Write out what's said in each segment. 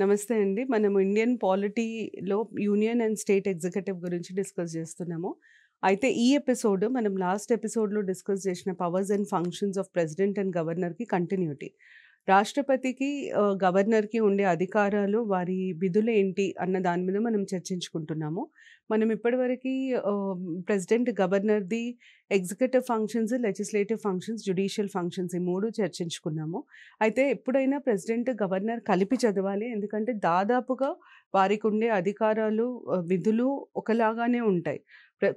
నమస్తే అండి మనం ఇండియన్ పాలిటీలో యూనియన్ అండ్ స్టేట్ ఎగ్జిక్యూటివ్ గురించి డిస్కస్ చేస్తున్నాము అయితే ఈ ఎపిసోడ్ మనం లాస్ట్ ఎపిసోడ్లో డిస్కస్ చేసిన powers and functions of president and గవర్నర్కి కంటిన్యూటీ రాష్ట్రపతికి గవర్నర్కి ఉండే అధికారాలు వారి విధులు ఏంటి అన్న దాని మీద మనం చర్చించుకుంటున్నాము మనం ఇప్పటివరకు ప్రెసిడెంట్ గవర్నర్ది executive functions legislative functions judicial functions ఈ మూడు చర్చించుకున్నాము అయితే ఎప్పుడైనా ప్రెసిడెంట్ గవర్నర్ కలిపి చదవాలి ఎందుకంటే దాదాపుగా వారికి ఉండే అధికారాలు విధులు ఒకలాగానే ఉంటాయి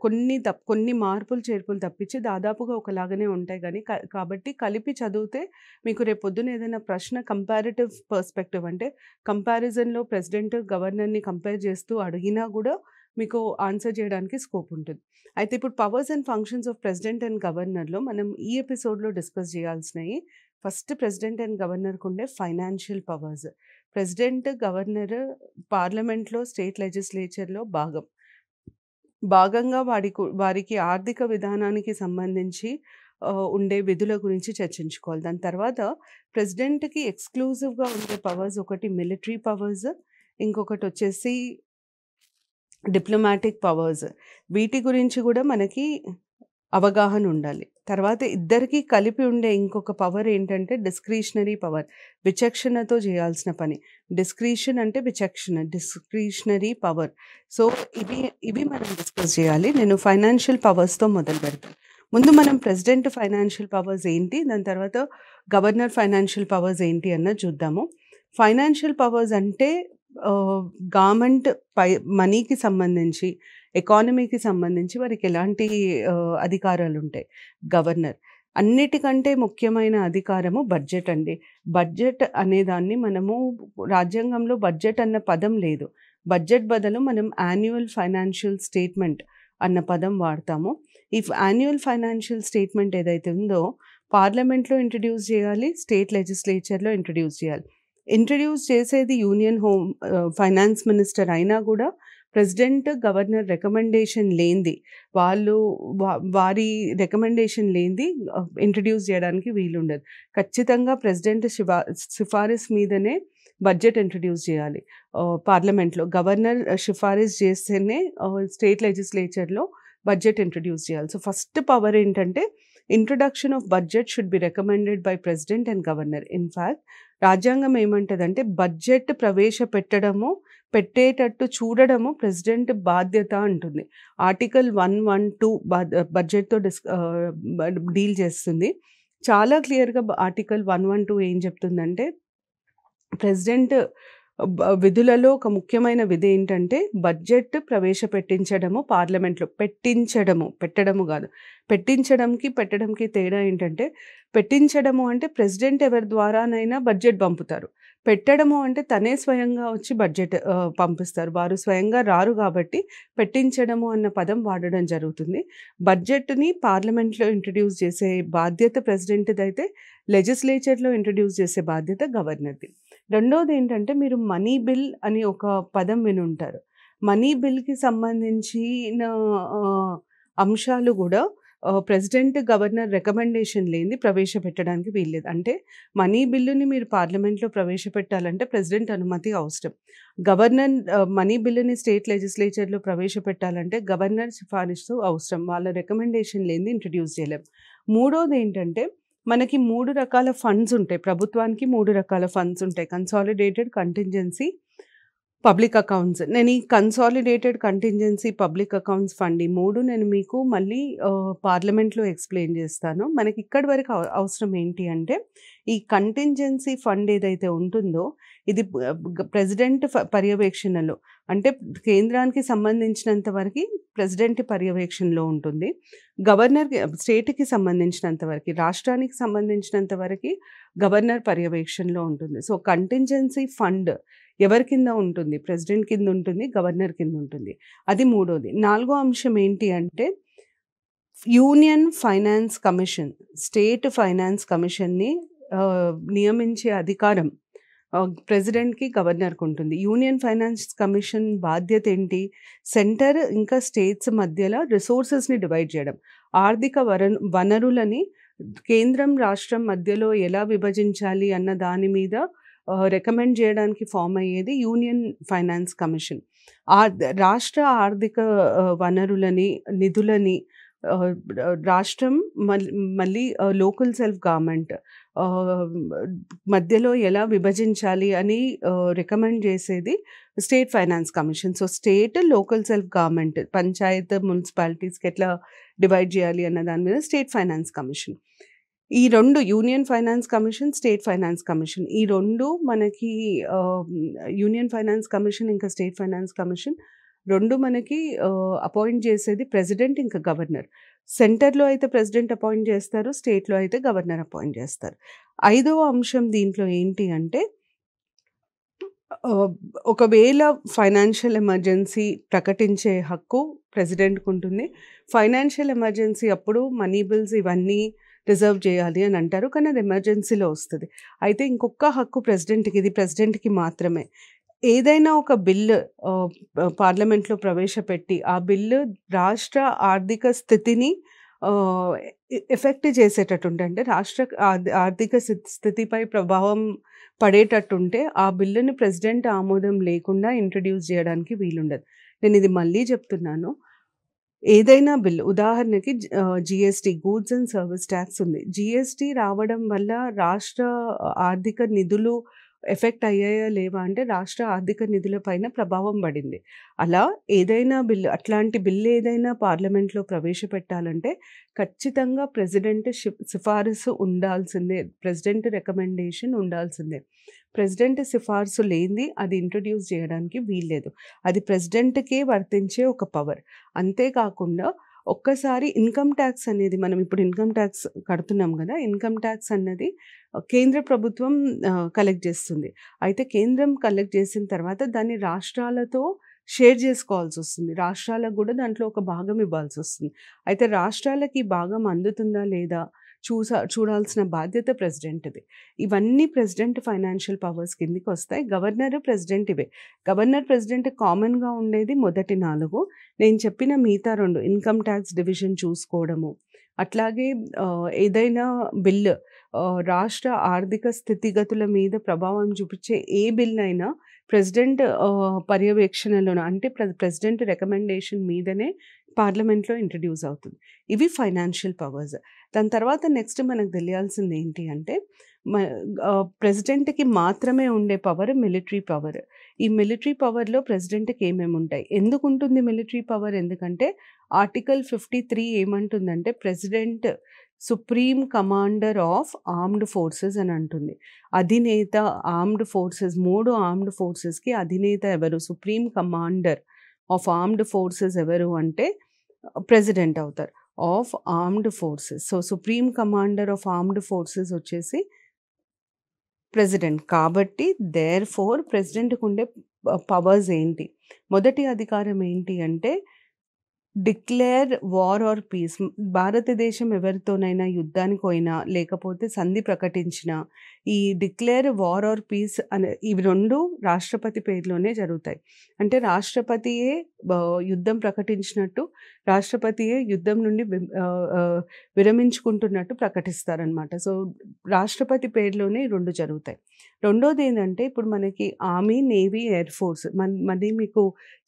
కొన్ని తప్ కొన్ని మార్పులు చేర్పులు తప్పించి దాదాపుగా ఒకలాగానే ఉంటాయి కానీ కాబట్టి కలిపి చదివితే మీకు రేపొద్దున ఏదైనా ప్రశ్న కంపారిటివ్ పర్స్పెక్టివ్ అంటే కంపారిజన్లో ప్రెసిడెంట్ గవర్నర్ని కంపేర్ చేస్తూ అడిగినా కూడా మీకు ఆన్సర్ చేయడానికి స్కోప్ ఉంటుంది అయితే ఇప్పుడు powers and functions of president and గవర్నర్లో మనం ఈ ఎపిసోడ్లో డిస్కస్ చేయాల్సినవి ఫస్ట్ ప్రెసిడెంట్ అండ్ గవర్నర్కు ఉండే ఫైనాన్షియల్ పవర్స్ ప్రెసిడెంట్ గవర్నర్ పార్లమెంట్లో స్టేట్ లెజిస్లేచర్లో భాగం భాగంగా వాడి వారికి ఆర్థిక విధానానికి సంబంధించి ఉండే విధుల గురించి చర్చించుకోవాలి దాని తర్వాత ప్రెసిడెంట్కి ఎక్స్క్లూజివ్గా ఉండే పవర్స్ ఒకటి మిలిటరీ పవర్స్ ఇంకొకటి వచ్చేసి డిప్లొమాటిక్ పవర్స్ వీటి గురించి కూడా మనకి అవగాహన ఉండాలి తర్వాత ఇద్దరికీ కలిపి ఉండే ఇంకొక పవర్ ఏంటంటే డిస్క్రిషనరీ పవర్ విచక్షణతో చేయాల్సిన పని డిస్క్రిషన్ అంటే విచక్షణ డిస్క్రిషనరీ పవర్ సో ఇవి ఇవి మనం డిస్కస్ చేయాలి నేను ఫైనాన్షియల్ పవర్స్తో మొదలు పెడతాను ముందు మనం ప్రెసిడెంట్ ఫైనాన్షియల్ పవర్స్ ఏంటి దాని తర్వాత గవర్నర్ ఫైనాన్షియల్ పవర్స్ ఏంటి అన్న చూద్దాము ఫైనాన్షియల్ పవర్స్ అంటే గవర్నమెంట్ పై మనీకి సంబంధించి ఎకానమీకి సంబంధించి వారికి ఎలాంటి అధికారాలు ఉంటాయి గవర్నర్ అన్నిటికంటే ముఖ్యమైన అధికారము బడ్జెట్ అండి బడ్జెట్ అనేదాన్ని మనము రాజ్యాంగంలో బడ్జెట్ అన్న పదం లేదు బడ్జెట్ బదులు మనం యాన్యువల్ ఫైనాన్షియల్ స్టేట్మెంట్ అన్న పదం వాడతాము ఈ యాన్యువల్ ఫైనాన్షియల్ స్టేట్మెంట్ ఏదైతే ఉందో పార్లమెంట్లో ఇంట్రడ్యూస్ చేయాలి స్టేట్ లెజిస్లేచర్లో ఇంట్రడ్యూస్ చేయాలి ఇంట్రడ్యూస్ చేసేది యూనియన్ హోమ్ ఫైనాన్స్ మినిస్టర్ అయినా కూడా ప్రెసిడెంట్ గవర్నర్ రికమెండేషన్ లేనిది వాళ్ళు వారి రికమెండేషన్ లేనిది ఇంట్రడ్యూస్ uh, చేయడానికి వీలుండదు ఖచ్చితంగా ప్రెసిడెంట్ శివా మీదనే బడ్జెట్ ఇంట్రడ్యూస్ చేయాలి పార్లమెంట్లో గవర్నర్ సిఫారిస్ చేస్తేనే స్టేట్ uh, లెజిస్లేచర్లో బడ్జెట్ ఇంట్రడ్యూస్ చేయాలి సో ఫస్ట్ పవర్ ఏంటంటే introduction of budget should be recommended by president and governor in fact రాజ్యాంగం ఏమంటుందంటే బడ్జెట్ ప్రవేశపెట్టడము పెట్టేటట్టు చూడడము ప్రెసిడెంట్ బాధ్యత అంటుంది ఆర్టికల్ వన్ వన్ టూ బడ్జెట్తో డిస్ డీల్ చేస్తుంది చాలా క్లియర్గా ఆర్టికల్ వన్ వన్ టూ ఏం చెప్తుందంటే ప్రెసిడెంట్ విధులలో ఒక ముఖ్యమైన విధి ఏంటంటే బడ్జెట్ ప్రవేశపెట్టించడము పార్లమెంట్లో పెట్టించడము పెట్టడము కాదు పెట్టించడంకి పెట్టడంకి తేడా ఏంటంటే పెట్టించడము అంటే ప్రెసిడెంట్ ఎవరి ద్వారానైనా బడ్జెట్ పంపుతారు పెట్టడము అంటే తనే స్వయంగా వచ్చి బడ్జెట్ పంపిస్తారు వారు స్వయంగా రారు కాబట్టి పెట్టించడము అన్న పదం వాడడం జరుగుతుంది బడ్జెట్ని పార్లమెంట్లో ఇంట్రడ్యూస్ చేసే బాధ్యత ప్రెసిడెంట్ది అయితే లెజిస్లేచర్లో ఇంట్రడ్యూస్ చేసే బాధ్యత గవర్నర్ది రెండోది ఏంటంటే మీరు మనీ బిల్ అని ఒక పదం వినుంటారు మనీ బిల్కి సంబంధించిన అంశాలు కూడా ప్రెసిడెంట్ గవర్నర్ రికమెండేషన్ లేని ప్రవేశపెట్టడానికి వీల్లేదు అంటే మనీ బిల్లుని మీరు పార్లమెంట్లో ప్రవేశపెట్టాలంటే ప్రెసిడెంట్ అనుమతి అవసరం గవర్నర్ మనీ బిల్లుని స్టేట్ లెజిస్లేచర్లో ప్రవేశపెట్టాలంటే గవర్నర్ సిఫారసు అవసరం వాళ్ళ రికమెండేషన్ లేని ఇంట్రడ్యూస్ చేయలేం మూడోది ఏంటంటే మనకి మూడు రకాల ఫండ్స్ ఉంటాయి ప్రభుత్వానికి మూడు రకాల ఫండ్స్ ఉంటాయి కన్సాలిడేటెడ్ కంటింజెన్సీ పబ్లిక్ అకౌంట్స్ నేను ఈ consolidated contingency public accounts fund ఈ మూడు నేను మీకు మళ్ళీ పార్లమెంట్లో ఎక్స్ప్లెయిన్ చేస్తాను మనకి ఇక్కడి వరకు అవసరం ఏంటి అంటే ఈ కంటింజెన్సీ ఫండ్ ఏదైతే ఉంటుందో ఇది ప్రెసిడెంట్ పర్యవేక్షణలో అంటే కేంద్రానికి సంబంధించినంత వరకు ప్రెసిడెంట్ పర్యవేక్షణలో ఉంటుంది గవర్నర్ స్టేట్కి సంబంధించినంత వరకు రాష్ట్రానికి సంబంధించినంత వరకు గవర్నర్ పర్యవేక్షణలో ఉంటుంది సో కంటింజెన్సీ ఫండ్ ఎవరి కింద ఉంటుంది ప్రెసిడెంట్ కింద ఉంటుంది గవర్నర్ కింద ఉంటుంది అది మూడోది నాలుగో అంశం ఏంటి అంటే union finance commission state finance కమిషన్ని నియమించే అధికారం ప్రెసిడెంట్కి గవర్నర్కి ఉంటుంది యూనియన్ ఫైనాన్స్ కమిషన్ బాధ్యత ఏంటి సెంటర్ ఇంకా స్టేట్స్ మధ్యలో రిసోర్సెస్ని డివైడ్ చేయడం ఆర్థిక వర వనరులని కేంద్రం రాష్ట్రం మధ్యలో ఎలా విభజించాలి అన్న దాని మీద రికమెండ్ చేయడానికి ఫామ్ అయ్యేది యూనియన్ ఫైనాన్స్ కమిషన్ రాష్ట్ర ఆర్థిక వనరులని నిధులని రాష్ట్రం మళ్ళీ లోకల్ సెల్ఫ్ గవర్నమెంట్ మధ్యలో ఎలా విభజించాలి అని రికమెండ్ చేసేది state finance commission so state local self government panchayat మున్సిపాలిటీస్కి ఎట్లా డివైడ్ చేయాలి అన్న దాని మీద స్టేట్ ఫైనాన్స్ కమిషన్ ఈ రెండు union finance commission state finance commission ఈ రెండు మనకి యూనియన్ ఫైనాన్స్ కమిషన్ ఇంకా స్టేట్ ఫైనాన్స్ కమిషన్ రెండు మనకి అపాయింట్ చేసేది ప్రెసిడెంట్ ఇంకా గవర్నర్ సెంటర్లో అయితే ప్రెసిడెంట్ అపాయింట్ చేస్తారు స్టేట్లో అయితే గవర్నర్ అపాయింట్ చేస్తారు ఐదవ అంశం దీంట్లో ఏంటి అంటే ఒకవేళ ఫైనాన్షియల్ ఎమర్జెన్సీ ప్రకటించే హక్కు ప్రెసిడెంట్కి ఉంటుంది ఫైనాన్షియల్ ఎమర్జెన్సీ అప్పుడు మనీ బిల్స్ ఇవన్నీ రిజర్వ్ చేయాలి అని అంటారు కానీ అది ఎమర్జెన్సీలో వస్తుంది అయితే ఇంకొక హక్కు ప్రెసిడెంట్కి ఇది ప్రెసిడెంట్కి మాత్రమే ఏదైనా ఒక బిల్లు పార్లమెంట్‌లో ప్రవేశపెట్టి, ఆ బిల్లు రాష్ట్ర ఆర్థిక స్థితిని ఎఫెక్ట్ చేసేటట్టుంటే, అంటే రాష్ట్ర ఆర్థిక స్థితిపై ప్రభావం పడేటట్టుంటే, ఆ బిల్లుని ప్రెసిడెంట్ ఆమోదం లేకుండా ఇంట్రడ్యూస్ చేయడానికి వీలుండదు. నేను ఇది మళ్ళీ చెప్తున్నాను. ఏదైనా బిల్లు ఉదాహరణకి GST goods and service tax ఉంది. జీఎస్టీ రావడం వల్ల రాష్ట్ర ఆర్థిక నిధులు ఎఫెక్ట్ అయ్యాయా లేవా అంటే రాష్ట్ర ఆర్థిక నిధులపైన ప్రభావం పడింది అలా ఏదైనా బిల్లు అట్లాంటి బిల్లు ఏదైనా పార్లమెంట్లో ప్రవేశపెట్టాలంటే ఖచ్చితంగా ప్రెసిడెంట్ సిఫారసు ఉండాల్సిందే ప్రెసిడెంట్ రికమెండేషన్ ఉండాల్సిందే ప్రెసిడెంట్ సిఫార్సు లేనిది అది ఇంట్రడ్యూస్ చేయడానికి వీల్లేదు అది ప్రెసిడెంట్కే వర్తించే ఒక పవర్ అంతేకాకుండా ఒక్కసారి ఇన్కమ్ ట్యాక్స్ అనేది మనం ఇప్పుడు ఇన్కమ్ ట్యాక్స్ కడుతున్నాం కదా ఇన్కమ్ ట్యాక్స్ అన్నది కేంద్ర ప్రభుత్వం కలెక్ట్ చేస్తుంది అయితే కేంద్రం కలెక్ట్ చేసిన తర్వాత దాన్ని రాష్ట్రాలతో షేర్ చేసుకోవాల్సి వస్తుంది రాష్ట్రాలకు కూడా దాంట్లో ఒక భాగం ఇవ్వాల్సి వస్తుంది అయితే రాష్ట్రాలకి భాగం అందుతుందా లేదా చూసా చూడాల్సిన బాధ్యత ప్రెసిడెంట్ది ఇవన్నీ ప్రెసిడెంట్ ఫైనాన్షియల్ పవర్స్ కిందికి వస్తాయి గవర్నర్ ప్రెసిడెంట్ ఇవే గవర్నర్ ప్రెసిడెంట్ కామన్గా ఉండేది మొదటి నాలుగు నేను చెప్పిన మిగతా రెండు ఇన్కమ్ ట్యాక్స్ డివిజన్ చూసుకోవడము అట్లాగే ఏదైనా బిల్ రాష్ట్ర ఆర్థిక స్థితిగతుల మీద ప్రభావం చూపించే ఏ బిల్ అయినా ప్రెసిడెంట్ పర్యవేక్షణలో అంటే ప్రెసిడెంట్ రికమెండేషన్ మీదనే పార్లమెంట్లో ఇంట్రడ్యూస్ అవుతుంది ఇవి ఫైనాన్షియల్ పవర్స్ దాని తర్వాత నెక్స్ట్ మనకు తెలియాల్సింది ఏంటి అంటే ప్రెసిడెంట్కి మాత్రమే ఉండే పవర్ మిలిటరీ పవర్ ఈ మిలిటరీ పవర్లో ప్రెసిడెంట్కి ఏమేమి ఉంటాయి ఎందుకు ఉంటుంది మిలిటరీ పవర్ ఎందుకంటే ఆర్టికల్ ఫిఫ్టీ త్రీ ఏమంటుందంటే president supreme commander of armed forces అని అంటుంది అధినేత ఆర్మ్డ్ ఫోర్సెస్ మూడు ఆర్మ్డ్ ఫోర్సెస్కి అధినేత ఎవరు supreme commander of armed forces ఎవరు అంటే ప్రెసిడెంట్ అవుతారు of armed forces so supreme commander of armed forces వచ్చేసి ప్రెసిడెంట్ కాబట్టి దేర్ ఫోర్ ప్రెసిడెంట్కి ఉండే పవర్స్ ఏంటి మొదటి అధికారం ఏంటి అంటే డిక్లేర్ వార్ ఆర్ పీస్ భారతదేశం ఎవరితోనైనా యుద్ధానికి పోయినా లేకపోతే సంధి ప్రకటించిన ఈ డిక్లేర్ వార్ ఆర్ పీస్ అనే ఇవి రెండు రాష్ట్రపతి పేరులోనే జరుగుతాయి అంటే రాష్ట్రపతియే యుద్ధం ప్రకటించినట్టు రాష్ట్రపతియే యుద్ధం నుండి విరమించుకుంటున్నట్టు ప్రకటిస్తారనమాట సో రాష్ట్రపతి పేరులోనే రెండు జరుగుతాయి రెండోది ఏంటంటే ఇప్పుడు మనకి ఆర్మీ నేవీ ఎయిర్ ఫోర్స్ మన మరి మీకు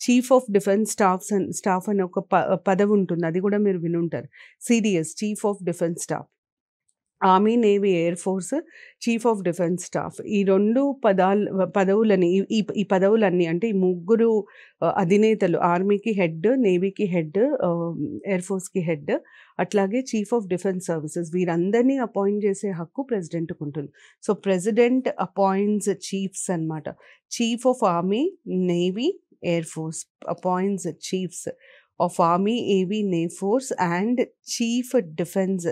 chief of defence staffs staff అనే ఒక ప పదవి ఉంటుంది అది కూడా మీరు వినుంటారు CDS chief of defence staff army navy air force chief of defence staff ఈ రెండు పదాలు పదవులని ఈ ఈ పదవులన్నీ అంటే ఈ ముగ్గురు అధినేతలు ఆర్మీకి హెడ్ నేవీకి హెడ్ ఎయిర్ ఫోర్స్కి హెడ్ అట్లాగే చీఫ్ ఆఫ్ డిఫెన్స్ సర్వీసెస్ వీరందరినీ అపాయింట్ చేసే హక్కు ప్రెసిడెంట్కి ఉంటుంది సో ప్రెసిడెంట్ అపాయింట్స్ చీఫ్స్ అనమాట chief of army navy air force appoints chiefs of army ఏవీ నే force and chief defence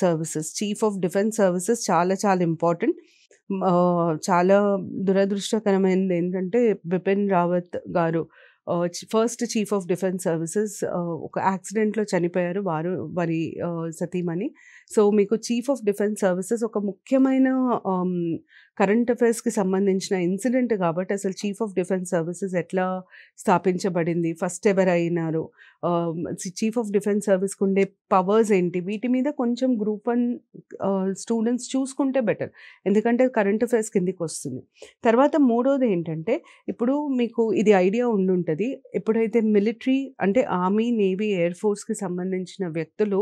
services chief of defence services చాలా చాలా ఇంపార్టెంట్ చాలా దురదృష్టకరమైనది ఏంటంటే బిపిన్ రావత్ గారు first chief of defence services ఒక యాక్సిడెంట్లో చనిపోయారు వారు వారి సతీమణి సో మీకు చీఫ్ ఆఫ్ డిఫెన్స్ సర్వీసెస్ ఒక ముఖ్యమైన కరెంట్ అఫైర్స్కి సంబంధించిన ఇన్సిడెంట్ కాబట్టి అసలు చీఫ్ ఆఫ్ డిఫెన్స్ సర్వీసెస్ ఎట్లా స్థాపించబడింది ఫస్ట్ అయినారు చీఫ్ ఆఫ్ డిఫెన్స్ సర్వీస్కి ఉండే పవర్స్ ఏంటి వీటి మీద కొంచెం గ్రూప్ వన్ స్టూడెంట్స్ చూసుకుంటే బెటర్ ఎందుకంటే కరెంట్ అఫైర్స్ కిందికి వస్తుంది తర్వాత మూడోది ఏంటంటే ఇప్పుడు మీకు ఇది ఐడియా ఉండుంటుంది ఉంటుంది ఎప్పుడైతే మిలిటరీ అంటే ఆర్మీ నేవీ ఎయిర్ ఫోర్స్కి సంబంధించిన వ్యక్తులు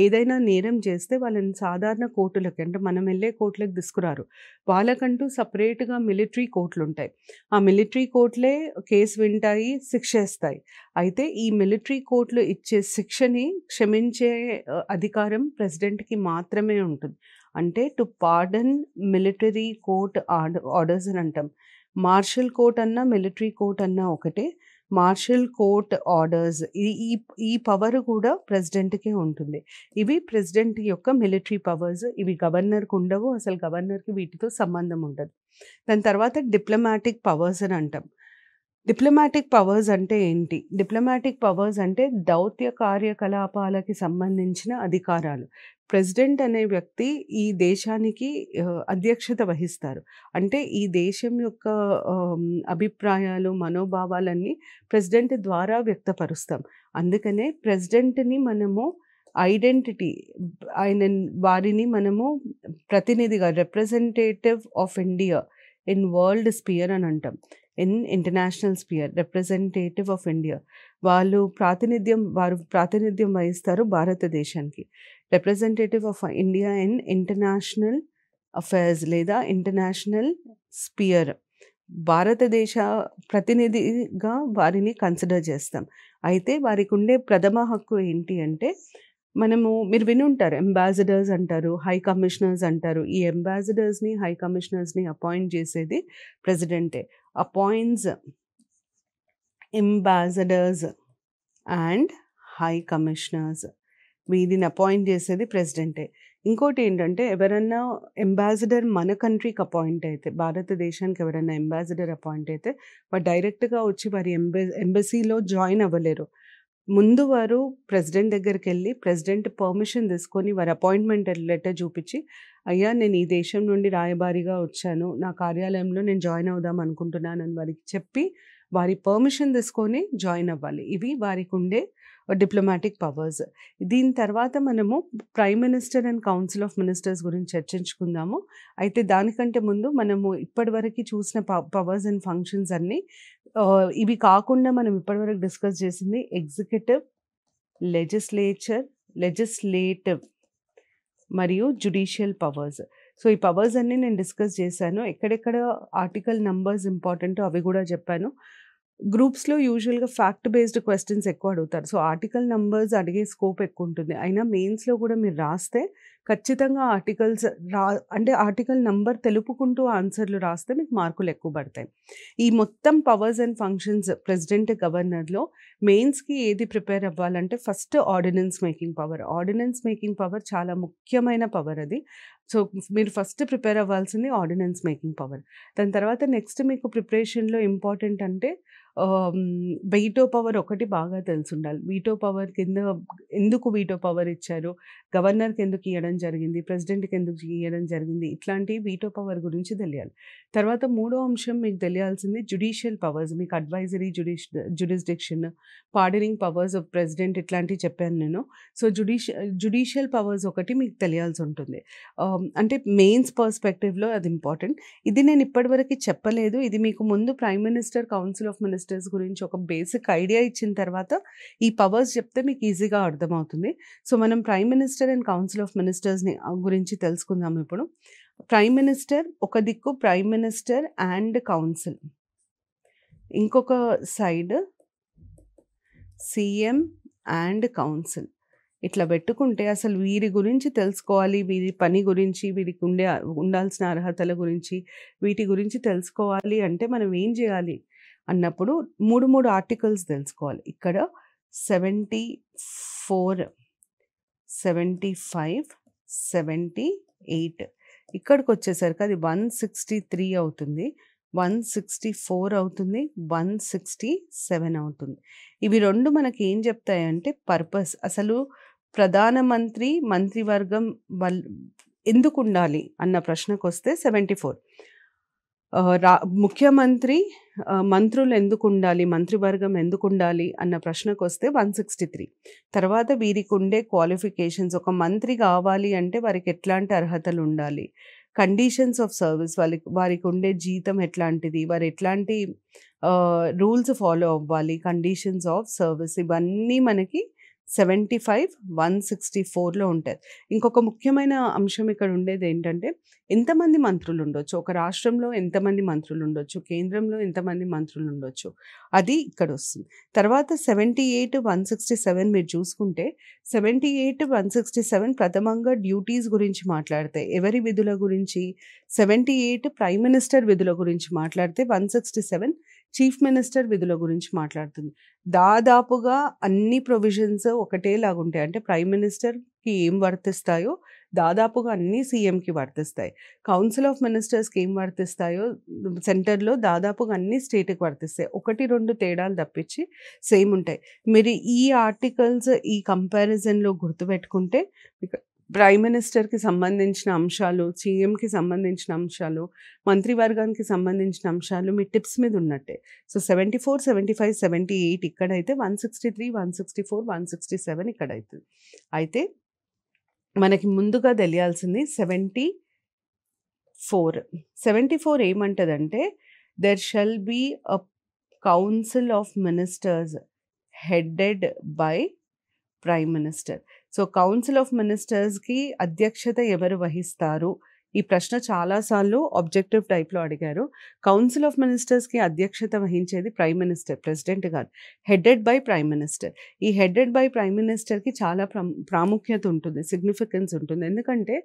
ఏదైనా నేరం చేస్తే వాళ్ళని సాధారణ కోర్టులకి అంటే మనం వెళ్ళే కోర్టులకు తీసుకురారు వాళ్ళకంటూ సపరేట్గా మిలిటరీ కోర్టులు ఉంటాయి ఆ మిలిటరీ కోర్టులే కేసు వింటాయి శిక్షేస్తాయి అయితే ఈ మిలిటరీ కోర్టులు ఇచ్చే శిక్షని క్షమించే అధికారం ప్రెసిడెంట్కి మాత్రమే ఉంటుంది అంటే to pardon military court orders అని అంటాం మార్షల్ కోర్ట్ అన్నా మిలిటరీ కోర్ట్ అన్నా ఒకటే మార్షల్ కోర్ట్ ఆర్డర్స్ ఈ ఈ పవర్ కూడా ప్రెసిడెంట్కే ఉంటుంది ఇవి ప్రెసిడెంట్ యొక్క మిలిటరీ పవర్స్ ఇవి గవర్నర్కి ఉండవు అసలు గవర్నర్కి వీటితో సంబంధం ఉండదు దాని తర్వాత డిప్లొమాటిక్ పవర్స్ అని అంటాం డిప్లొమాటిక్ పవర్స్ అంటే ఏంటి డిప్లొమాటిక్ పవర్స్ అంటే దౌత్య కార్యకలాపాలకి సంబంధించిన అధికారాలు ప్రెసిడెంట్ అనే వ్యక్తి ఈ దేశానికి అధ్యక్షత వహిస్తారు అంటే ఈ దేశం యొక్క అభిప్రాయాలు మనోభావాలన్నీ ప్రెసిడెంట్ ద్వారా వ్యక్తపరుస్తాం అందుకనే ప్రెసిడెంట్ని మనము ఐడెంటిటీ ఆయన వారిని మనము ప్రతినిధిగా representative of India in world sphere అని అంటాం in international sphere representative of India వాళ్ళు ప్రాతినిధ్యం వారు ప్రాతినిధ్యం వహిస్తారు భారతదేశానికి representative of India in international affairs లేదా ఇంటర్నేషనల్ స్పియర్ భారతదేశ ప్రతినిధిగా వారిని కన్సిడర్ చేస్తాం అయితే వారికి ఉండే ప్రథమ హక్కు ఏంటి అంటే మనము మీరు వినుంటారు అంబాసిడర్స్ అంటారు హై కమిషనర్స్ అంటారు ఈ అంబాసిడర్స్ని హై కమిషనర్స్ని అపాయింట్ చేసేది ప్రెసిడెంటే appoints ambassadors and high commissioners వీరిని అపాయింట్ చేసేది ప్రెసిడెంటే ఇంకోటి ఏంటంటే ఎవరన్నా అంబాసిడర్ మన కంట్రీకి అపాయింట్ అయితే భారతదేశానికి ఎవరైనా అంబాసిడర్ అపాయింట్ అయితే వారు డైరెక్ట్గా వచ్చి వారి ఎంబె ఎంబసీలో జాయిన్ అవ్వలేరు ముందు వారు ప్రెసిడెంట్ దగ్గరికి వెళ్ళి ప్రెసిడెంట్ పర్మిషన్ తీసుకొని వారి అపాయింట్మెంట్ లెటర్ చూపించి అయ్యా నేను ఈ దేశం నుండి రాయబారిగా వచ్చాను నా కార్యాలయంలో నేను జాయిన్ అవుదాం అనుకుంటున్నాను అని వారికి చెప్పి వారి పర్మిషన్ తీసుకొని జాయిన్ అవ్వాలి ఇవి వారికి ఉండే డిప్లొమాటిక్ పవర్స్ దీని తర్వాత మనము prime minister and council of ministers గురించి చర్చించుకుందాము అయితే దానికంటే ముందు మనము ఇప్పటివరకు చూసిన పవర్స్ అండ్ ఫంక్షన్స్ అన్నీ ఇవి కాకుండా మనం ఇప్పటివరకు డిస్కస్ చేసింది ఎగ్జిక్యూటివ్ లెజిస్లేచర్ లెజిస్లేటివ్ మరియు జుడిషియల్ పవర్స్ సో ఈ పవర్స్ అన్నీ నేను డిస్కస్ చేశాను ఎక్కడెక్కడ ఆర్టికల్ నంబర్స్ ఇంపార్టెంట్ అవి కూడా చెప్పాను గ్రూప్స్లో యూజువల్గా ఫ్యాక్ట్ బేస్డ్ క్వశ్చన్స్ ఎక్కువ అడుగుతారు సో ఆర్టికల్ నంబర్స్ అడిగే స్కోప్ ఎక్కువ ఉంటుంది అయినా మెయిన్స్లో కూడా మీరు రాస్తే ఖచ్చితంగా ఆర్టికల్స్ రా అంటే ఆర్టికల్ నంబర్ తెలుపుకుంటూ ఆన్సర్లు రాస్తే మీకు మార్కులు ఎక్కువ పడతాయి ఈ మొత్తం పవర్స్ అండ్ ఫంక్షన్స్ ప్రెసిడెంట్ గవర్నర్లో మెయిన్స్కి ఏది ప్రిపేర్ అవ్వాలంటే first ordinance making power ordinance making power చాలా ముఖ్యమైన పవర్ అది సో మీరు ఫస్ట్ ప్రిపేర్ అవ్వాల్సింది ఆర్డినెన్స్ మేకింగ్ పవర్ దాని తర్వాత నెక్స్ట్ మీకు ప్రిపరేషన్లో ఇంపార్టెంట్ అంటే వీటో పవర్ ఒకటి బాగా తెలిసి ఉండాలి వీటో పవర్ కింద ఎందుకు వీటో పవర్ ఇచ్చారు గవర్నర్కి ఎందుకు ఇవ్వడం ఇవ్వడం జరిగింది ప్రెసిడెంట్కి ఎందుకు ఇవ్వడం జరిగింది ఇట్లాంటి వీటో పవర్ గురించి తెలియాలి తర్వాత మూడో అంశం మీకు తెలియాల్సింది జ్యుడిషియల్ పవర్స్ మీకు అడ్వైజరీ జ్యుడిష్ jurisdiction pardoning powers of president ఇట్లాంటివి చెప్పాను నేను సో జుడిషియల్ జ్యుడిషియల్ పవర్స్ ఒకటి మీకు తెలియాల్సి ఉంటుంది అంటే మెయిన్స్ పర్స్పెక్టివ్లో అది ఇంపార్టెంట్ ఇది నేను ఇప్పటివరకు చెప్పలేదు ఇది మీకు ముందు prime minister council of ministers గురించి ఒక బేసిక్ ఐడియా ఇచ్చిన తర్వాత ఈ పవర్స్ చెప్తే మీకు ఈజీగా అర్థమవుతుంది సో మనం prime minister and council of minister మినిస్టర్స్ని గురించి తెలుసుకుందాం ఇప్పుడు ప్రైమ్ మినిస్టర్ ఒక దిక్కు ప్రైమ్ మినిస్టర్ అండ్ కౌన్సిల్ ఇంకొక సైడ్ సీఎం అండ్ కౌన్సిల్ ఇట్లా పెట్టుకుంటే అసలు వీరి గురించి తెలుసుకోవాలి వీరి పని గురించి వీరికి ఉండే ఉండాల్సిన అర్హతల గురించి వీటి గురించి తెలుసుకోవాలి అంటే మనం ఏం చేయాలి అన్నప్పుడు మూడు మూడు ఆర్టికల్స్ తెలుసుకోవాలి ఇక్కడ seventy four seventy five seventy eight ఇక్కడికి వచ్చేసరికి అది వన్ సిక్స్టీ త్రీ అవుతుంది వన్ సిక్స్టీ ఫోర్ అవుతుంది వన్ సిక్స్టీ సెవెన్ అవుతుంది ఇవి రెండు మనకి ఏం చెప్తాయంటే పర్పస్ అసలు ప్రధానమంత్రి మంత్రివర్గం ఎందుకు ఉండాలి అన్న ప్రశ్నకు వస్తే సెవెంటీ ఫోర్ రా ముఖ్యమంత్రి మంత్రులు ఎందుకు ఉండాలి మంత్రివర్గం ఎందుకు ఉండాలి అన్న ప్రశ్నకు వస్తే వన్ సిక్స్టీ త్రీ తర్వాత వీరికి ఉండే క్వాలిఫికేషన్స్ ఒక మంత్రి కావాలి అంటే వారికి ఎట్లాంటి అర్హతలు ఉండాలి కండిషన్స్ ఆఫ్ సర్వీస్ వాళ్ళకి వారికి ఉండే జీతం ఎట్లాంటిది వారు ఎట్లాంటి రూల్స్ ఫాలో అవ్వాలి కండిషన్స్ ఆఫ్ సర్వీస్ ఇవన్నీ మనకి సెవెంటీ ఫైవ్ వన్ సిక్స్టీ ఫోర్లో ఉంటుంది ఇంకొక ముఖ్యమైన అంశం ఇక్కడ ఉండేది ఏంటంటే ఎంతమంది మంత్రులు ఉండొచ్చు ఒక రాష్ట్రంలో ఎంతమంది మంత్రులు ఉండొచ్చు కేంద్రంలో ఎంతమంది మంత్రులు ఉండొచ్చు అది ఇక్కడ వస్తుంది తర్వాత seventy eight one sixty seven మీరు చూసుకుంటే seventy eight one sixty seven ప్రథమంగా డ్యూటీస్ గురించి మాట్లాడితే ఎవరి విధుల గురించి సెవెంటీ ఎయిట్ ప్రైమ్ మినిస్టర్ విధుల గురించి మాట్లాడితే one sixty seven chief minister విధుల గురించి మాట్లాడుతుంది దాదాపుగా అన్ని ప్రొవిజన్స్ ఒకటేలాగా ఉంటాయి అంటే ప్రైమ్ మినిస్టర్కి ఏం వర్తిస్తాయో దాదాపుగా అన్నీ సీఎంకి వర్తిస్తాయి కౌన్సిల్ ఆఫ్ మినిస్టర్స్కి ఏం వర్తిస్తాయో సెంటర్లో దాదాపుగా అన్ని స్టేట్కి వర్తిస్తాయి ఒకటి రెండు తేడాలు తప్పించి సేమ్ ఉంటాయి మీరు ఈ ఆర్టికల్స్ ఈ కంపారిజన్లో గుర్తుపెట్టుకుంటే ప్రైమ్ మినిస్టర్కి సంబంధించిన అంశాలు సీఎంకి సంబంధించిన అంశాలు మంత్రివర్గానికి సంబంధించిన అంశాలు మీ టిప్స్ మీద ఉన్నట్టే so seventy four seventy five seventy eight ఇక్కడైతే one sixty three one sixty four one sixty seven ఇక్కడ అవుతుంది అయితే మనకి ముందుగా తెలియాల్సింది సెవెంటీ ఫోర్ సెవెంటీ ఫోర్ ఏమంటుందంటే there shall be a council of ministers headed by prime minister so council of మినిస్టర్స్కి అధ్యక్షత ఎవరు వహిస్తారు ఈ ప్రశ్న చాలాసార్లు ఆబ్జెక్టివ్ టైప్లో అడిగారు కౌన్సిల్ ఆఫ్ మినిస్టర్స్కి అధ్యక్షత వహించేది ప్రైమ్ మినిస్టర్ ప్రెసిడెంట్ కాదు హెడెడ్ బై ప్రైమ్ మినిస్టర్ ఈ హెడెడ్ బై ప్రైమ్ మినిస్టర్కి చాలా ప్రాముఖ్యత ఉంటుంది సిగ్నిఫికెన్స్ ఉంటుంది ఎందుకంటే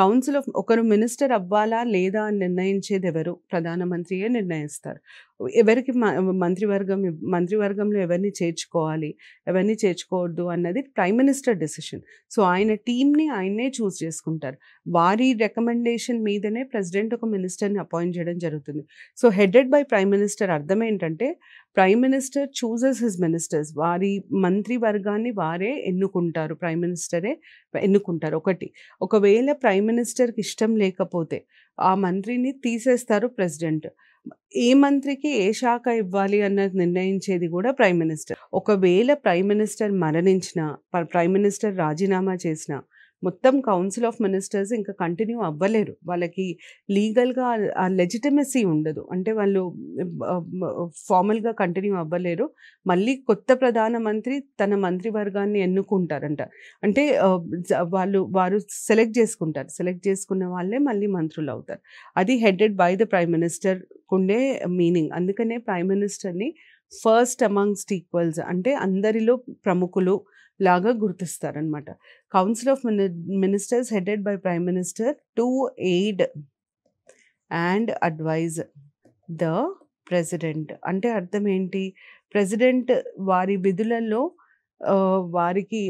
కౌన్సిల్ ఆఫ్ ఒకరు మినిస్టర్ అవ్వాలా లేదా అని నిర్ణయించేది ఎవరు ప్రధానమంత్రియే నిర్ణయిస్తారు ఎవరికి మంత్రివర్గం మంత్రివర్గంలో ఎవరిని చేర్చుకోవాలి ఎవరిని చేర్చుకోవద్దు అన్నది ప్రైమ్ మినిస్టర్ డెసిషన్ సో ఆయన టీంని ఆయనే చూస్ చేసుకుంటారు వారి రికమెండేషన్ మీదనే ప్రెసిడెంట్ ఒక మినిస్టర్ని అపాయింట్ చేయడం జరుగుతుంది so headed by prime minister అర్థం ఏంటంటే prime minister chooses his ministers వారి మంత్రి వర్గాన్ని వారే ఎన్నుకుంటారు ప్రైమ్ మినిస్టరే ఎన్నుకుంటారు ఒకటి ఒకవేళ ప్రైమ్ మినిస్టర్కి ఇష్టం లేకపోతే ఆ మంత్రిని తీసేస్తారు ప్రెసిడెంట్ ఏ మంత్రికి ఏ శాఖ ఇవ్వాలి అన్నది నిర్ణయించేది కూడా ప్రైమ్ మినిస్టర్ ఒకవేళ ప్రైమ్ మినిస్టర్ మరణించిన ప్రైమ్ మినిస్టర్ రాజీనామా చేసిన మొత్తం కౌన్సిల్ ఆఫ్ మినిస్టర్స్ ఇంకా కంటిన్యూ అవ్వలేరు వాళ్ళకి లీగల్గా ఆ లెజిటమసీ ఉండదు అంటే వాళ్ళు ఫార్మల్గా కంటిన్యూ అవ్వలేరు మళ్ళీ కొత్త ప్రధానమంత్రి తన మంత్రివర్గాన్ని ఎన్నుకుంటారంట అంటే వాళ్ళు వారు సెలెక్ట్ చేసుకుంటారు సెలెక్ట్ చేసుకున్న వాళ్ళే మళ్ళీ మంత్రులు అవుతారు అది headed by the prime minister ఉండే మీనింగ్ అందుకనే ప్రైమ్ మినిస్టర్ని ఫస్ట్ అమంగ్స్ట్ ఈక్వల్స్ అంటే అందరిలో ప్రముఖులు లాగా గుర్తిస్తారనమాట council of ministers headed by prime minister to aid and advise the president అంటే అర్థం ఏంటి ప్రెసిడెంట్ వారి విధులలో వారికి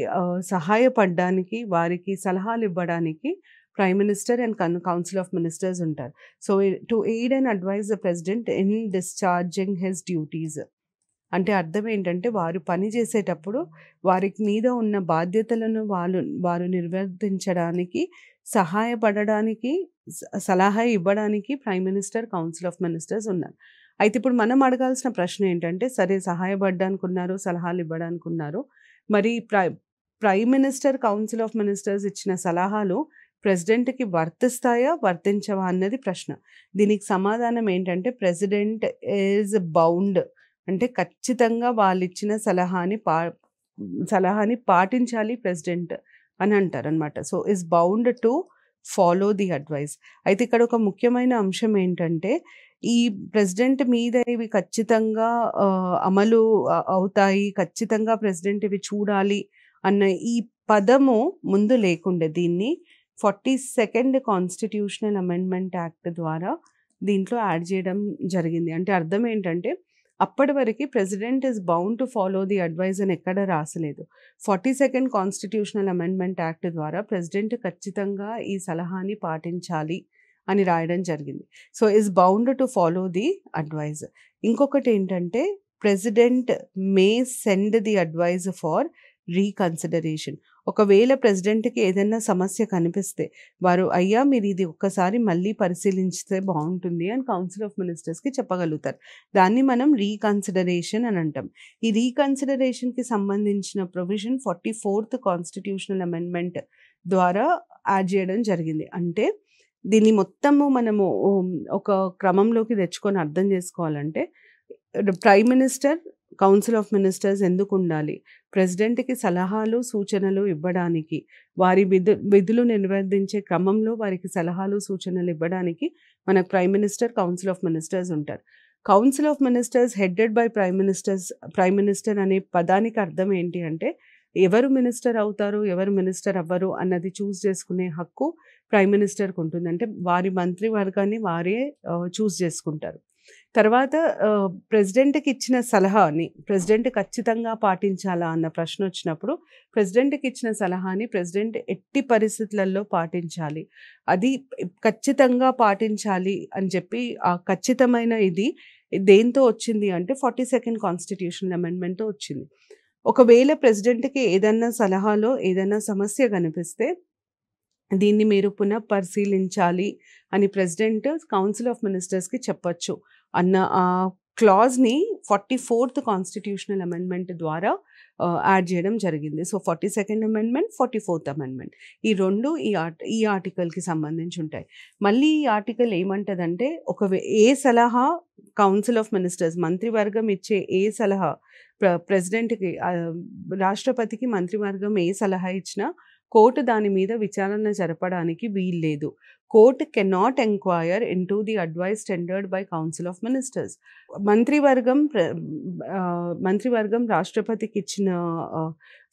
సహాయపడడానికి వారికి సలహాలు ఇవ్వడానికి ప్రైమ్ మినిస్టర్ అండ్ కన్ కౌన్సిల్ ఆఫ్ మినిస్టర్స్ ఉంటారు so to aid and advise the president in discharging his duties అంటే అర్థం ఏంటంటే వారు పని చేసేటప్పుడు వారికి మీద ఉన్న బాధ్యతలను వాళ్ళు వారు నిర్వర్తించడానికి సహాయపడడానికి సలహా ఇవ్వడానికి prime minister council of ministers ఉన్నారు అయితే ఇప్పుడు మనం అడగాల్సిన ప్రశ్న ఏంటంటే సరే సహాయపడ్డానికి ఉన్నారు సలహాలు ఇవ్వడానికి ఉన్నారు మరి ప్రై prime minister council of ministers ఇచ్చిన సలహాలు ప్రెసిడెంట్కి వర్తిస్తాయా వర్తించవా అన్నది ప్రశ్న దీనికి సమాధానం ఏంటంటే ప్రెసిడెంట్ ఈజ్ బౌండ్ అంటే ఖచ్చితంగా వాళ్ళు ఇచ్చిన సలహాని పా సలహాని పాటించాలి ప్రెసిడెంట్ అని అంటారనమాట so is bound to follow the advice అయితే ఇక్కడ ఒక ముఖ్యమైన అంశం ఏంటంటే ఈ ప్రెసిడెంట్ మీద ఇవి ఖచ్చితంగా అమలు అవుతాయి ఖచ్చితంగా ప్రెసిడెంట్ ఇవి చూడాలి అన్న ఈ పదము ముందు లేకుండే దీన్ని forty second constitutional amendment act ద్వారా దీంట్లో యాడ్ చేయడం జరిగింది అంటే అర్థం ఏంటంటే అప్పటి వరకు president is bound to follow the advise అని ఎక్కడ రాసలేదు forty second constitutional amendment act ద్వారా ప్రెసిడెంట్ ఖచ్చితంగా ఈ సలహాని పాటించాలి అని రాయడం జరిగింది so is bound to follow the advise ఇంకొకటి ఏంటంటే president may send the advise for reconsideration ఒకవేళ ప్రెసిడెంట్కి ఏదైనా సమస్య కనిపిస్తే వారు అయ్యా మీరు ఇది ఒక్కసారి మళ్ళీ పరిశీలించితే బాగుంటుంది అని కౌన్సిల్ ఆఫ్ మినిస్టర్స్కి చెప్పగలుగుతారు దాన్ని మనం రీకన్సిడరేషన్ అని అంటాం ఈ రీకన్సిడరేషన్కి సంబంధించిన provision forty fourth constitutional amendment ద్వారా యాడ్ చేయడం జరిగింది అంటే దీన్ని మొత్తము మనము ఒక క్రమంలోకి తెచ్చుకొని అర్థం చేసుకోవాలంటే prime minister council of ministers ఎందుకు ఉండాలి ప్రెసిడెంట్కి సలహాలు సూచనలు ఇవ్వడానికి వారి విధు విధులు నిర్వర్తించే క్రమంలో వారికి సలహాలు సూచనలు ఇవ్వడానికి మనకు prime minister council of ministers ఉంటారు council of ministers headed by prime ministers prime minister అనే పదానికి అర్థం ఏంటి అంటే ఎవరు మినిస్టర్ అవుతారు ఎవరు మినిస్టర్ అవ్వరు అన్నది చూస్ చేసుకునే హక్కు ప్రైమ్ మినిస్టర్కి ఉంటుంది అంటే వారి మంత్రివర్గాన్ని వారే చూస్ చేసుకుంటారు తర్వాత ప్రెసిడెంట్కి ఇచ్చిన సలహాని ప్రెసిడెంట్ ఖచ్చితంగా పాటించాలా అన్న ప్రశ్న వచ్చినప్పుడు ప్రెసిడెంట్కి ఇచ్చిన సలహాని ప్రెసిడెంట్ ఎట్టి పరిస్థితులలో పాటించాలి అది ఖచ్చితంగా పాటించాలి అని చెప్పి ఆ ఖచ్చితమైన ఇది దేంతో వచ్చింది అంటే ఫార్టీ సెకండ్ కాన్స్టిట్యూషన్ అమెండ్మెంట్తో వచ్చింది ఒకవేళ ప్రెసిడెంట్కి ఏదన్నా సలహాలో ఏదన్నా సమస్య కనిపిస్తే దీన్ని మీరు పునః పరిశీలించాలి అని ప్రెసిడెంట్ కౌన్సిల్ ఆఫ్ మినిస్టర్స్కి చెప్పచ్చు అన్న ఆ క్లాజ్ని ఫార్టీ ఫోర్త్ కాన్స్టిట్యూషనల్ అమెండ్మెంట్ ద్వారా యాడ్ చేయడం జరిగింది so forty second amendment forty fourth amendment ఈ రెండు ఈ ఆర్ట్ ఈ ఆర్టికల్కి సంబంధించి ఉంటాయి మళ్ళీ ఈ ఆర్టికల్ ఏమంటుందంటే ఒక ఏ సలహా కౌన్సిల్ ఆఫ్ మినిస్టర్స్ మంత్రివర్గం ఇచ్చే ఏ సలహా ప్ర ప్రెసిడెంట్కి రాష్ట్రపతికి మంత్రివర్గం ఏ సలహా ఇచ్చినా కోర్టు దాని మీద విచారణ జరపడానికి వీల్లేదు court cannot enquire into the advice tendered by council of ministers మంత్రివర్గం మంత్రివర్గం రాష్ట్రపతికి ఇచ్చిన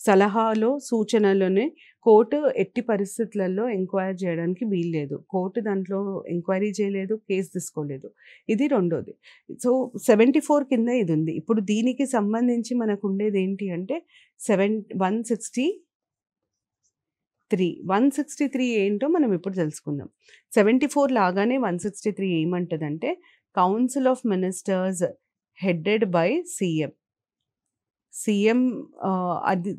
సలహాలో సూచనలోనే కోర్టు ఎట్టి పరిస్థితులలో ఎంక్వైర్ చేయడానికి వీల్లేదు కోర్టు దాంట్లో ఎంక్వైరీ చేయలేదు కేసు తీసుకోలేదు ఇది రెండోది సో సెవెంటీ ఫోర్ కింద ఇది ఉంది ఇప్పుడు దీనికి సంబంధించి మనకు ఉండేది ఏంటి అంటే seven one sixty three one sixty three ఏంటో మనం ఇప్పుడు తెలుసుకుందాం సెవెంటీ ఫోర్ లాగానే వన్ సిక్స్టీ త్రీ ఏమంటుందంటే council of ministers headed by CM CM అది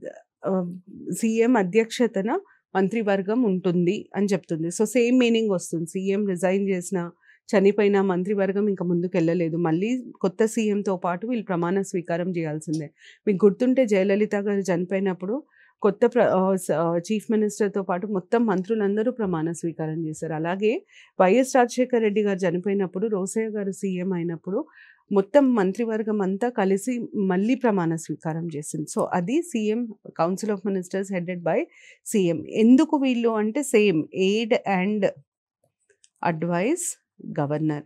సీఎం అధ్యక్షతన మంత్రివర్గం ఉంటుంది అని చెప్తుంది సో సేమ్ మీనింగ్ వస్తుంది సీఎం రిజైన్ చేసిన చనిపోయిన మంత్రివర్గం ఇంకా ముందుకు వెళ్ళలేదు మళ్ళీ కొత్త సీఎంతో పాటు వీళ్ళు ప్రమాణ స్వీకారం చేయాల్సిందే మీకు గుర్తుంటే జయలలిత గారు చనిపోయినప్పుడు కొత్త చీఫ్ మినిస్టర్తో పాటు మొత్తం మంత్రులందరూ ప్రమాణ స్వీకారం చేశారు అలాగే వైఎస్ రాజశేఖర రెడ్డి గారు చనిపోయినప్పుడు రోసయ్య గారు సీఎం అయినప్పుడు మొత్తం మంత్రివర్గం అంతా కలిసి మళ్ళీ ప్రమాణ స్వీకారం చేసింది సో అది CM council of ministers headed by CM ఎందుకు వీళ్ళు అంటే same aid and advice governor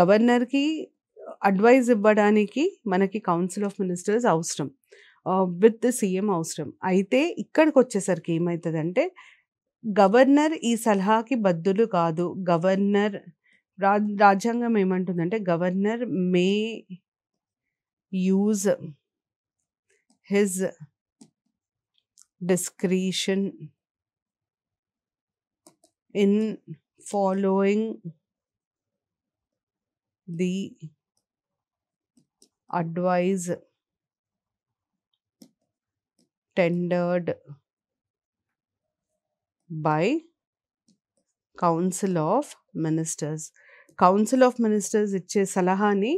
గవర్నర్కి అడ్వైజ్ ఇవ్వడానికి మనకి కౌన్సిల్ ఆఫ్ మినిస్టర్స్ అవసరం విత్ ద సీఎం అవసరం అయితే ఇక్కడికి వచ్చేసరికి ఏమవుతుందంటే గవర్నర్ ఈ సలహాకి బద్దులు కాదు గవర్నర్ రా రాజ్యాంగం ఏమంటుందంటే governor may use his discretion in following the advise tendered by council of ministers council of ministers ఇచ్చే సలహాని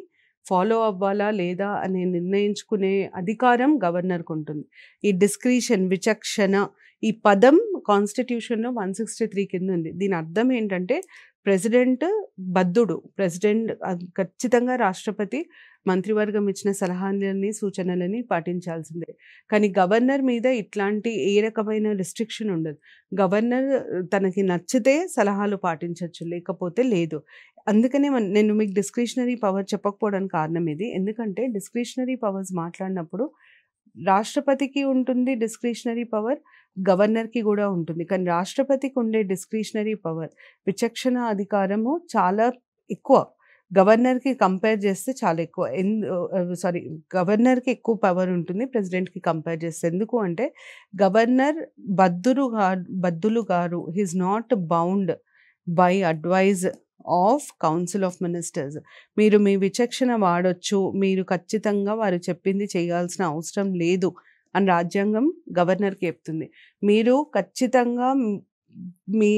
ఫాలో అవ్వాలా లేదా అని నిర్ణయించుకునే అధికారం గవర్నర్కు ఉంటుంది ఈ డిస్క్రిషన్ విచక్షణ ఈ పదం కాన్స్టిట్యూషన్లో వన్ సిక్స్టీ త్రీ కింద ఉంది దీని అర్థం ఏంటంటే ప్రెసిడెంట్ బద్ధుడు ప్రెసిడెంట్ ఖచ్చితంగా రాష్ట్రపతి మంత్రివర్గం ఇచ్చిన సలహాలని సూచనలని పాటించాల్సిందే కానీ గవర్నర్ మీద ఇట్లాంటి ఏ రకమైన రిస్ట్రిక్షన్ ఉండదు గవర్నర్ తనకి నచ్చితే సలహాలు పాటించవచ్చు లేకపోతే లేదు అందుకనే నేను మీకు డిస్క్రిషనరీ పవర్ చెప్పకపోవడానికి కారణం ఇది ఎందుకంటే డిస్క్రిషనరీ పవర్స్ మాట్లాడినప్పుడు రాష్ట్రపతికి ఉంటుంది డిస్క్రిషనరీ పవర్ గవర్నర్కి కూడా ఉంటుంది కానీ రాష్ట్రపతికి ఉండే డిస్క్రిషనరీ పవర్ విచక్షణ అధికారము చాలా ఎక్కువ గవర్నర్కి కంపేర్ చేస్తే చాలా ఎక్కువ ఎందు సారీ గవర్నర్కి ఎక్కువ పవర్ ఉంటుంది ప్రెసిడెంట్కి కంపేర్ చేస్తే ఎందుకు అంటే గవర్నర్ బద్దురు గారు బద్దులు గారు he's not bound by advise of council of ministers మీరు మీ విచక్షణ వాడొచ్చు మీరు ఖచ్చితంగా వారు చెప్పింది చేయాల్సిన అవసరం లేదు అని రాజ్యాంగం గవర్నర్కి చెప్తుంది మీరు ఖచ్చితంగా మీ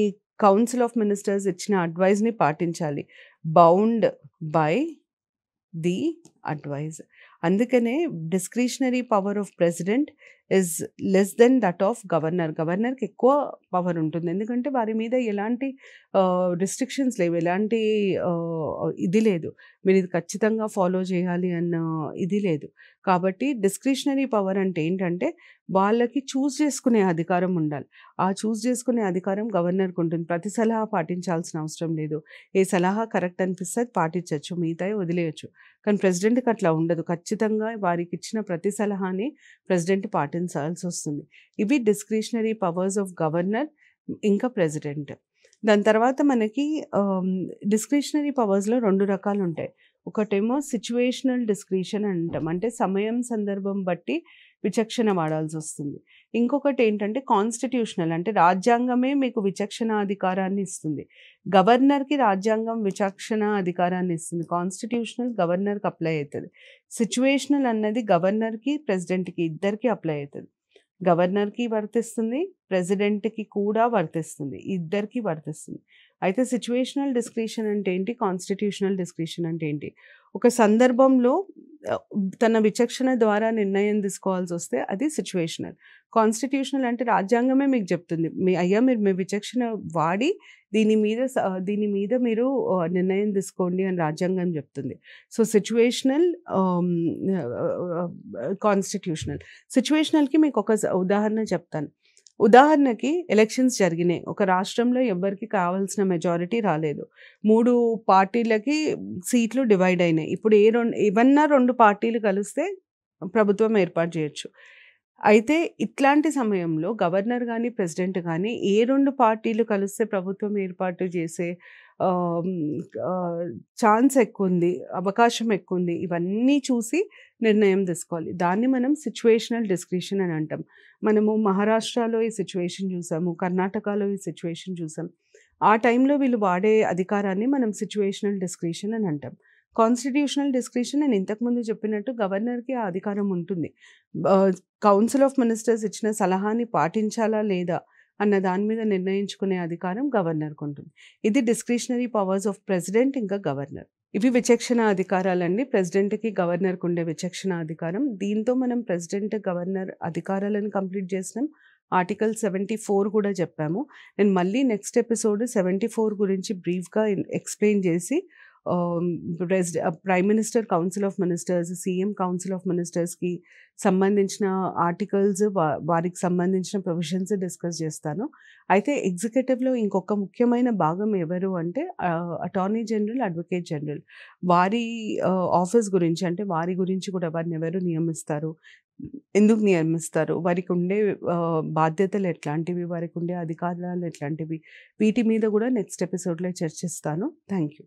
కౌన్సిల్ ఆఫ్ మినిస్టర్స్ ఇచ్చిన అడ్వైజ్ని పాటించాలి బౌండ్ బై ది అడ్వైజ్ అందుకనే discretionary power of president is less than that of governor గవర్నర్కి ఎక్కువ పవర్ ఉంటుంది ఎందుకంటే వారి మీద ఎలాంటి రిస్ట్రిక్షన్స్ లేవు ఎలాంటి ఇది లేదు మీరు ఇది ఖచ్చితంగా ఫాలో చేయాలి అన్న ఇది లేదు కాబట్టి డిస్క్రిషనరీ పవర్ అంటే ఏంటంటే వాళ్ళకి చూస్ చేసుకునే అధికారం ఉండాలి ఆ చూస్ చేసుకునే అధికారం గవర్నర్కి ఉంటుంది ప్రతి సలహా పాటించాల్సిన అవసరం లేదు ఏ సలహా కరెక్ట్ అనిపిస్తే అది పాటించవచ్చు మిగతా వదిలేయచ్చు కానీ ప్రెసిడెంట్కి అట్లా ఉండదు ఖచ్చితంగా వారికి ఇచ్చిన ప్రతి సలహాని ప్రెసిడెంట్ పాటి పాటించాల్సి వస్తుంది ఇవి డిస్క్రిషనరీ పవర్స్ ఆఫ్ గవర్నర్ ఇంకా ప్రెసిడెంట్ దాని తర్వాత మనకి డిస్క్రిషనరీ పవర్స్లో రెండు రకాలు ఉంటాయి ఒకటేమో సిచ్యువేషనల్ డిస్క్రిషన్ అంటాం అంటే సమయం సందర్భం బట్టి విచక్షణ వాడాల్సి వస్తుంది ఇంకొకటి ఏంటంటే కాన్స్టిట్యూషనల్ అంటే రాజ్యాంగమే మీకు విచక్షణ అధికారాన్ని ఇస్తుంది గవర్నర్కి రాజ్యాంగం విచక్షణ అధికారాన్ని ఇస్తుంది కాన్స్టిట్యూషనల్ గవర్నర్కి అప్లై అవుతుంది సిచ్యువేషనల్ అన్నది గవర్నర్కి ప్రెసిడెంట్కి ఇద్దరికి అప్లై అవుతుంది గవర్నర్కి వర్తిస్తుంది ప్రెసిడెంట్కి కూడా వర్తిస్తుంది ఇద్దరికి వర్తిస్తుంది అయితే సిచ్యువేషనల్ డిస్క్రిషన్ అంటే ఏంటి కాన్స్టిట్యూషనల్ డిస్క్రిషన్ అంటే ఏంటి ఒక సందర్భంలో తన విచక్షణ ద్వారా నిర్ణయం తీసుకోవాల్సి వస్తే అది సిచ్యువేషనల్ కాన్స్టిట్యూషనల్ అంటే రాజ్యాంగమే మీకు చెప్తుంది మీ అయ్యా మీరు మీ విచక్షణ వాడి దీని మీద దీని మీద మీరు నిర్ణయం తీసుకోండి అని రాజ్యాంగం చెప్తుంది సో సిచ్యువేషనల్ కాన్స్టిట్యూషనల్ సిచ్యువేషనల్కి మీకు ఒక ఉదాహరణ చెప్తాను ఉదాహరణకి ఎలక్షన్స్ జరిగినాయి ఒక రాష్ట్రంలో ఎవరికి కావాల్సిన మెజారిటీ రాలేదు మూడు పార్టీలకి సీట్లు డివైడ్ అయినాయి ఇప్పుడు ఏ రెండు ఏమన్నా రెండు పార్టీలు కలిస్తే ప్రభుత్వం ఏర్పాటు చేయొచ్చు అయితే ఇట్లాంటి సమయంలో గవర్నర్ కానీ ప్రెసిడెంట్ కానీ ఏ రెండు పార్టీలు కలిస్తే ప్రభుత్వం ఏర్పాటు చేసే ఛాన్స్ ఎక్కువ ఉంది అవకాశం ఎక్కువ ఉంది ఇవన్నీ చూసి నిర్ణయం తీసుకోవాలి దాన్ని మనం సిచ్యువేషనల్ డిస్క్రిషన్ అని అంటాం మనము మహారాష్ట్రలో ఈ సిచ్యువేషన్ చూసాము కర్ణాటకలో ఈ సిచ్యువేషన్ చూసాం ఆ టైంలో వీళ్ళు వాడే అధికారాన్ని మనం సిచ్యువేషనల్ డిస్క్రిషన్ అని అంటాం కాన్స్టిట్యూషనల్ డిస్క్రిషన్ నేను ఇంతకుముందు చెప్పినట్టు గవర్నర్కి ఆ అధికారం ఉంటుంది కౌన్సిల్ ఆఫ్ మినిస్టర్స్ ఇచ్చిన సలహాని పాటించాలా లేదా అన్న దాని మీద నిర్ణయించుకునే అధికారం గవర్నర్కు ఉంటుంది ఇది డిస్క్రిషనరీ పవర్స్ ఆఫ్ ప్రెసిడెంట్ ఇంకా గవర్నర్ ఇవి విచక్షణ అధికారాలండి ప్రెసిడెంట్కి గవర్నర్కి ఉండే విచక్షణ అధికారం దీంతో మనం ప్రెసిడెంట్ గవర్నర్ అధికారాలను కంప్లీట్ చేసినాం ఆర్టికల్ సెవెంటీ ఫోర్ కూడా చెప్పాము నేను మళ్ళీ నెక్స్ట్ ఎపిసోడ్ సెవెంటీ ఫోర్ గురించి బ్రీఫ్గా ఎక్స్ప్లెయిన్ చేసి prime minister council of ministers CM council of మినిస్టర్స్కి సంబంధించిన ఆర్టికల్స్ వారికి సంబంధించిన ప్రొవిజన్స్ డిస్కస్ చేస్తాను అయితే ఎగ్జిక్యూటివ్లో ఇంకొక ముఖ్యమైన భాగం ఎవరు అంటే అటార్నీ జనరల్ అడ్వకేట్ జనరల్ వారి ఆఫీస్ గురించి అంటే వారి గురించి కూడా వారిని ఎవరు నియమిస్తారు ఎందుకు నియమిస్తారు వారికి ఉండే బాధ్యతలు ఎట్లాంటివి వారికి ఉండే అధికారాలు ఎట్లాంటివి వీటి మీద కూడా నెక్స్ట్ ఎపిసోడ్లో చర్చిస్తాను థ్యాంక్ యూ